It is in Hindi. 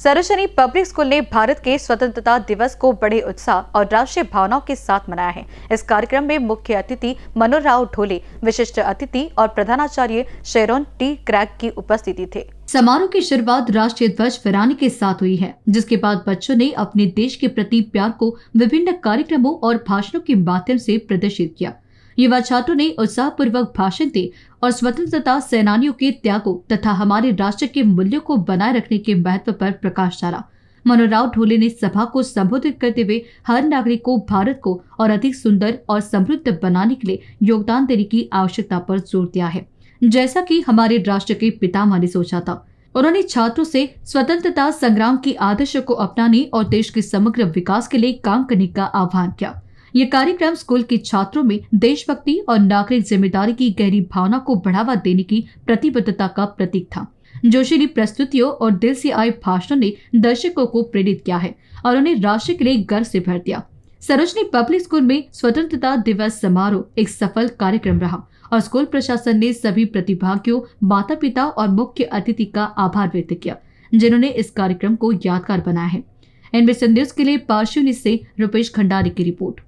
सरोजनी पब्लिक स्कूल ने भारत के स्वतंत्रता दिवस को बड़े उत्साह और राष्ट्रीय भावनाओं के साथ मनाया है इस कार्यक्रम में मुख्य अतिथि मनोर राव ढोले विशिष्ट अतिथि और प्रधानाचार्य शेरोन टी क्रैक की उपस्थिति थे समारोह की शुरुआत राष्ट्रीय ध्वज फहराने के साथ हुई है जिसके बाद बच्चों ने अपने देश के प्रति प्यार को विभिन्न कार्यक्रमों और भाषणों के माध्यम ऐसी प्रदर्शित किया युवा छात्रों ने उत्साहपूर्वक भाषण दिए और स्वतंत्रता सेनानियों के त्यागों तथा हमारे राष्ट्र के मूल्यों को बनाए रखने के महत्व पर प्रकाश डाला मनोराव ढोले ने सभा को संबोधित करते हुए हर नागरिक को भारत को और अधिक सुंदर और समृद्ध बनाने के लिए योगदान देने की आवश्यकता पर जोर दिया है जैसा कि हमारे राष्ट्र के पितामह ने सोचा था उन्होंने छात्रों से स्वतंत्रता संग्राम के आदर्श को अपनाने और देश के समग्र विकास के लिए काम करने का आह्वान किया ये कार्यक्रम स्कूल के छात्रों में देशभक्ति और नागरिक जिम्मेदारी की गहरी भावना को बढ़ावा देने की प्रतिबद्धता का प्रतीक था जोशीली प्रस्तुतियों और दिल से आए भाषणों ने दर्शकों को प्रेरित किया है और उन्हें राष्ट्र के लिए गर्व से भर दिया सरोजनी पब्लिक स्कूल में स्वतंत्रता दिवस समारोह एक सफल कार्यक्रम रहा और स्कूल प्रशासन ने सभी प्रतिभागियों माता पिता और मुख्य अतिथि का आभार व्यक्त किया जिन्होंने इस कार्यक्रम को यादगार बनाया है एनबीसी न्यूज के लिए पार्शुनी से रुपेश खंडारी की रिपोर्ट